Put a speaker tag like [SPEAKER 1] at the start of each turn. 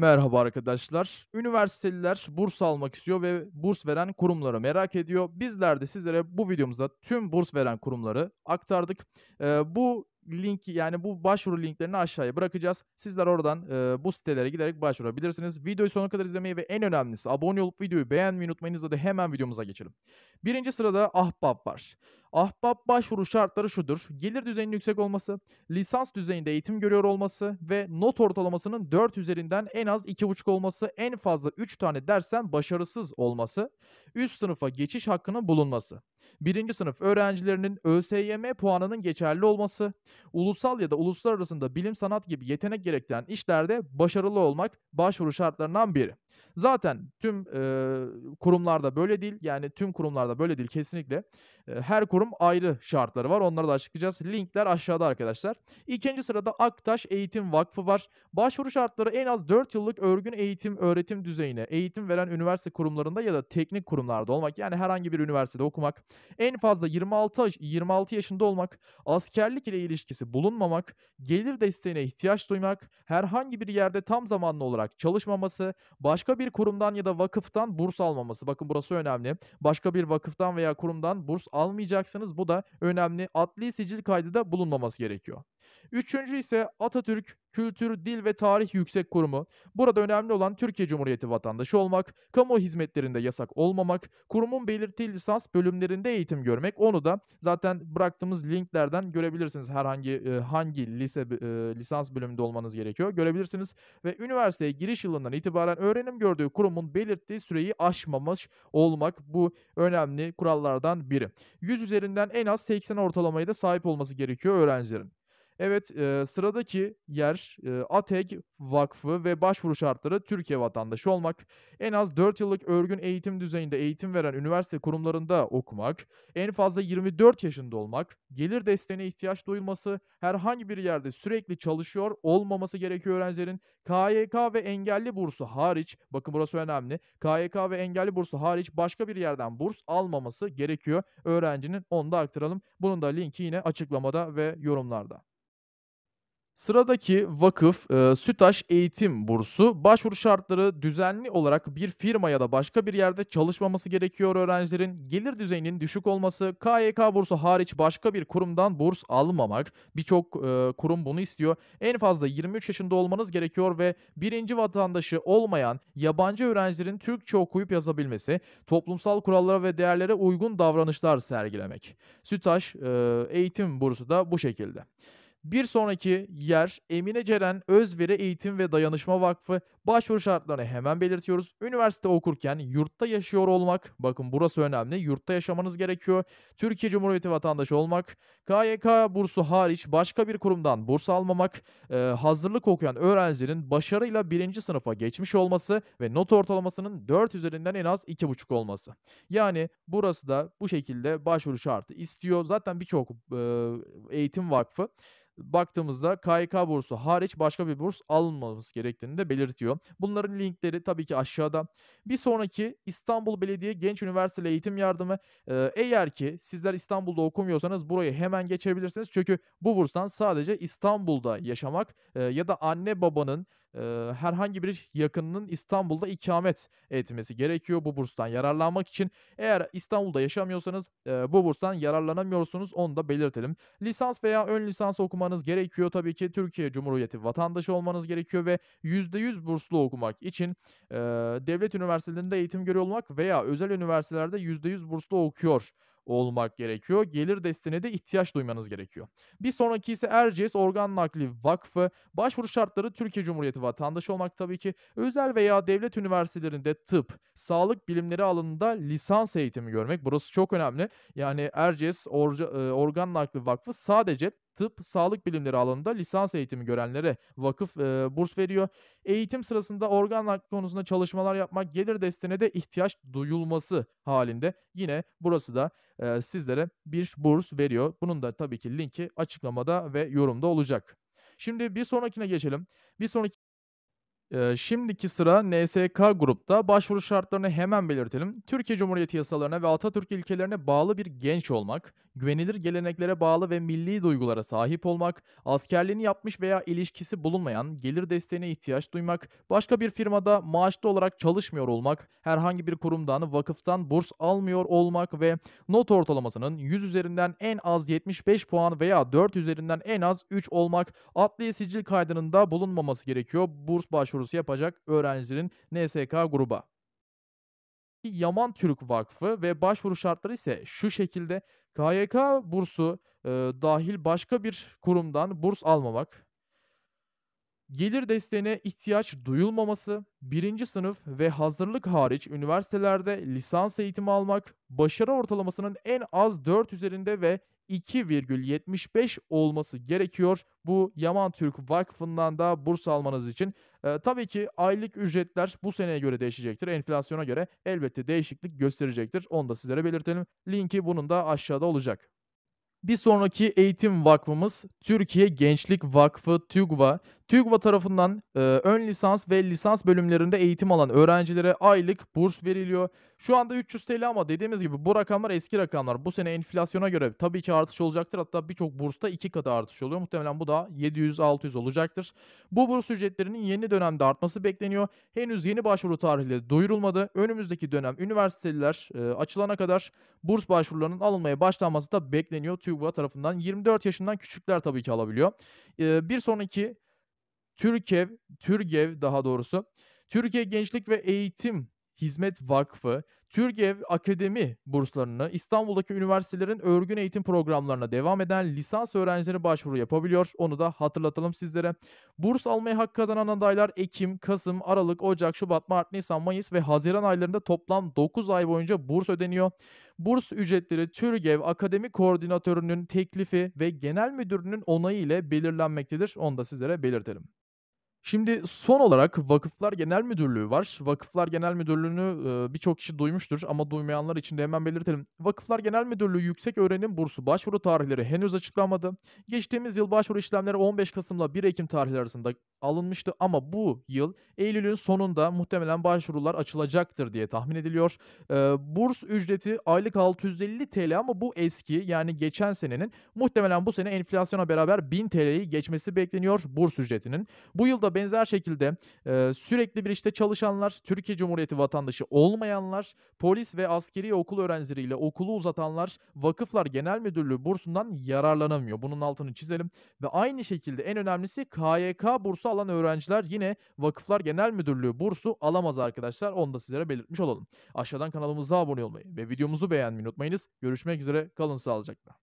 [SPEAKER 1] Merhaba arkadaşlar. Üniversiteliler burs almak istiyor ve burs veren kurumları merak ediyor. Bizler de sizlere bu videomuzda tüm burs veren kurumları aktardık. Ee, bu linki yani bu başvuru linklerini aşağıya bırakacağız. Sizler oradan e, bu sitelere giderek başvurabilirsiniz. Videoyu sonuna kadar izlemeyi ve en önemlisi abone olup videoyu beğenmeyi unutmayınız. Hadi hemen videomuza geçelim. Birinci sırada Ahbap var. Ahbap başvuru şartları şudur. Gelir düzeyinin yüksek olması, lisans düzeyinde eğitim görüyor olması ve not ortalamasının 4 üzerinden en az 2,5 olması, en fazla 3 tane dersen başarısız olması, üst sınıfa geçiş hakkının bulunması. Birinci sınıf öğrencilerinin ÖSYM puanının geçerli olması, ulusal ya da uluslararasında bilim sanat gibi yetenek gerektiren işlerde başarılı olmak başvuru şartlarından biri. Zaten tüm e, kurumlarda böyle değil. Yani tüm kurumlarda böyle değil kesinlikle. E, her kurum ayrı şartları var. Onları da açıklayacağız. Linkler aşağıda arkadaşlar. İkinci sırada Aktaş Eğitim Vakfı var. Başvuru şartları en az 4 yıllık örgün eğitim öğretim düzeyine, eğitim veren üniversite kurumlarında ya da teknik kurumlarda olmak yani herhangi bir üniversitede okumak, en fazla 26 26 yaşında olmak, askerlik ile ilişkisi bulunmamak, gelir desteğine ihtiyaç duymak, herhangi bir yerde tam zamanlı olarak çalışmaması, başka başka bir kurumdan ya da vakıftan burs almaması. Bakın burası önemli. Başka bir vakıftan veya kurumdan burs almayacaksınız. Bu da önemli. Adli sicil kaydı da bulunmaması gerekiyor. Üçüncü ise Atatürk Kültür, Dil ve Tarih Yüksek Kurumu. Burada önemli olan Türkiye Cumhuriyeti vatandaşı olmak, kamu hizmetlerinde yasak olmamak, kurumun belirttiği lisans bölümlerinde eğitim görmek. Onu da zaten bıraktığımız linklerden görebilirsiniz herhangi e, hangi lise e, lisans bölümünde olmanız gerekiyor. Görebilirsiniz ve üniversiteye giriş yılından itibaren öğrenim gördüğü kurumun belirttiği süreyi aşmamış olmak bu önemli kurallardan biri. 100 üzerinden en az 80 ortalamayı da sahip olması gerekiyor öğrencilerin. Evet e, sıradaki yer e, ATEG Vakfı ve başvuru şartları Türkiye vatandaşı olmak, en az 4 yıllık örgün eğitim düzeyinde eğitim veren üniversite kurumlarında okumak, en fazla 24 yaşında olmak, gelir desteğine ihtiyaç duyulması, herhangi bir yerde sürekli çalışıyor olmaması gerekiyor öğrencilerin, KYK ve engelli bursu hariç, bakın burası önemli, KYK ve engelli bursu hariç başka bir yerden burs almaması gerekiyor öğrencinin, onu da aktaralım. Bunun da linki yine açıklamada ve yorumlarda. Sıradaki vakıf e, Sütaş Eğitim Bursu. Başvuru şartları düzenli olarak bir firma ya da başka bir yerde çalışmaması gerekiyor öğrencilerin. Gelir düzeyinin düşük olması, KYK bursu hariç başka bir kurumdan burs almamak. Birçok e, kurum bunu istiyor. En fazla 23 yaşında olmanız gerekiyor ve birinci vatandaşı olmayan yabancı öğrencilerin Türkçe okuyup yazabilmesi, toplumsal kurallara ve değerlere uygun davranışlar sergilemek. Sütaş e, Eğitim Bursu da bu şekilde. Bir sonraki yer Emine Ceren Özveri Eğitim ve Dayanışma Vakfı. Başvuru şartlarını hemen belirtiyoruz. Üniversite okurken yurtta yaşıyor olmak, bakın burası önemli, yurtta yaşamanız gerekiyor. Türkiye Cumhuriyeti vatandaşı olmak, KYK bursu hariç başka bir kurumdan burs almamak, e, hazırlık okuyan öğrencilerin başarıyla birinci sınıfa geçmiş olması ve not ortalamasının 4 üzerinden en az 2,5 olması. Yani burası da bu şekilde başvuru şartı istiyor. Zaten birçok e, eğitim vakfı baktığımızda KYK bursu hariç başka bir burs alınmaması gerektiğini de belirtiyor. Bunların linkleri tabii ki aşağıda. Bir sonraki İstanbul Belediye Genç Üniversite Eğitim Yardımı. Ee, eğer ki sizler İstanbul'da okumuyorsanız burayı hemen geçebilirsiniz. Çünkü bu burstan sadece İstanbul'da yaşamak e, ya da anne babanın e, herhangi bir yakınının İstanbul'da ikamet etmesi gerekiyor bu burstan yararlanmak için. Eğer İstanbul'da yaşamıyorsanız e, bu burstan yararlanamıyorsunuz onu da belirtelim. Lisans veya ön lisans okumanız gerekiyor. Tabii ki Türkiye Cumhuriyeti vatandaşı olmanız gerekiyor ve %100 burslu okumak için e, devlet üniversitelerinde eğitim görüyor olmak veya özel üniversitelerde %100 burslu okuyor olmak gerekiyor. Gelir desteğine de ihtiyaç duymanız gerekiyor. Bir sonraki ise Erciyes Organ Nakli Vakfı. Başvuru şartları Türkiye Cumhuriyeti vatandaşı olmak tabii ki. Özel veya devlet üniversitelerinde tıp, sağlık bilimleri alanında lisans eğitimi görmek. Burası çok önemli. Yani Erciyes e, Organ Nakli Vakfı sadece tıp, sağlık bilimleri alanında lisans eğitimi görenlere vakıf e, burs veriyor. Eğitim sırasında organ nakli konusunda çalışmalar yapmak gelir desteğine de ihtiyaç duyulması halinde yine burası da e, sizlere bir burs veriyor. Bunun da tabii ki linki açıklamada ve yorumda olacak. Şimdi bir sonrakine geçelim. Bir sonraki şimdiki sıra NSK grupta başvuru şartlarını hemen belirtelim. Türkiye Cumhuriyeti yasalarına ve Atatürk ilkelerine bağlı bir genç olmak, güvenilir geleneklere bağlı ve milli duygulara sahip olmak, askerliğini yapmış veya ilişkisi bulunmayan, gelir desteğine ihtiyaç duymak, başka bir firmada maaşlı olarak çalışmıyor olmak, herhangi bir kurumdan, vakıftan burs almıyor olmak ve not ortalamasının 100 üzerinden en az 75 puan veya 4 üzerinden en az 3 olmak, adli sicil kaydının da bulunmaması gerekiyor burs başvuru başvurusu yapacak öğrencilerin NSK gruba. Yaman Türk Vakfı ve başvuru şartları ise şu şekilde KYK bursu e, dahil başka bir kurumdan burs almamak, gelir desteğine ihtiyaç duyulmaması, birinci sınıf ve hazırlık hariç üniversitelerde lisans eğitimi almak, başarı ortalamasının en az 4 üzerinde ve 2,75 olması gerekiyor. Bu Yaman Türk Vakfı'ndan da burs almanız için e, tabii ki aylık ücretler bu seneye göre değişecektir. Enflasyona göre elbette değişiklik gösterecektir. Onu da sizlere belirtelim. Linki bunun da aşağıda olacak. Bir sonraki eğitim vakfımız Türkiye Gençlik Vakfı TÜGVA. TÜGVA tarafından e, ön lisans ve lisans bölümlerinde eğitim alan öğrencilere aylık burs veriliyor. Şu anda 300 TL ama dediğimiz gibi bu rakamlar eski rakamlar. Bu sene enflasyona göre tabii ki artış olacaktır. Hatta birçok bursta iki katı artış oluyor. Muhtemelen bu da 700-600 olacaktır. Bu burs ücretlerinin yeni dönemde artması bekleniyor. Henüz yeni başvuru tarihleri duyurulmadı. Önümüzdeki dönem üniversiteler e, açılana kadar burs başvurularının alınmaya başlanması da bekleniyor TÜGVA tarafından. 24 yaşından küçükler tabii ki alabiliyor. E, bir sonraki TÜRKEV, TÜRGEV daha doğrusu Türkiye Gençlik ve Eğitim Hizmet Vakfı, TÜRGEV Akademi burslarını İstanbul'daki üniversitelerin örgün eğitim programlarına devam eden lisans öğrencileri başvuru yapabiliyor. Onu da hatırlatalım sizlere. Burs almaya hak kazanan adaylar Ekim, Kasım, Aralık, Ocak, Şubat, Mart, Nisan, Mayıs ve Haziran aylarında toplam 9 ay boyunca burs ödeniyor. Burs ücretleri TÜRGEV Akademi Koordinatörünün teklifi ve genel müdürünün onayı ile belirlenmektedir. Onu da sizlere belirtelim. Şimdi son olarak Vakıflar Genel Müdürlüğü var. Vakıflar Genel Müdürlüğü'nü e, birçok kişi duymuştur ama duymayanlar için de hemen belirtelim. Vakıflar Genel Müdürlüğü Yüksek Öğrenim Bursu başvuru tarihleri henüz açıklanmadı. Geçtiğimiz yıl başvuru işlemleri 15 Kasım ile 1 Ekim tarihleri arasında alınmıştı ama bu yıl Eylül'ün sonunda muhtemelen başvurular açılacaktır diye tahmin ediliyor. E, burs ücreti aylık 650 TL ama bu eski yani geçen senenin muhtemelen bu sene enflasyona beraber 1000 TL'yi geçmesi bekleniyor burs ücretinin. Bu yıl da benzer şekilde e, sürekli bir işte çalışanlar, Türkiye Cumhuriyeti vatandaşı olmayanlar, polis ve askeri okul öğrencileriyle okulu uzatanlar Vakıflar Genel Müdürlüğü bursundan yararlanamıyor. Bunun altını çizelim. Ve aynı şekilde en önemlisi KYK bursu alan öğrenciler yine Vakıflar Genel Müdürlüğü bursu alamaz arkadaşlar. Onu da sizlere belirtmiş olalım. Aşağıdan kanalımıza abone olmayı ve videomuzu beğenmeyi unutmayınız. Görüşmek üzere. Kalın sağlıcakla.